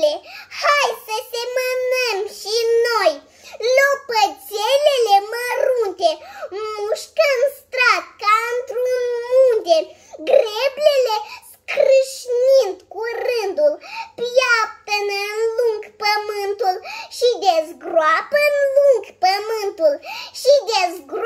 Bible, hai să semănăm și noi. Lopățelele mărunte, mușcă în strat ca într-un munte, greblele scrâșnind cu rândul, piaptă în lung pământul și dezgroapă în lung pământul și dezgroapă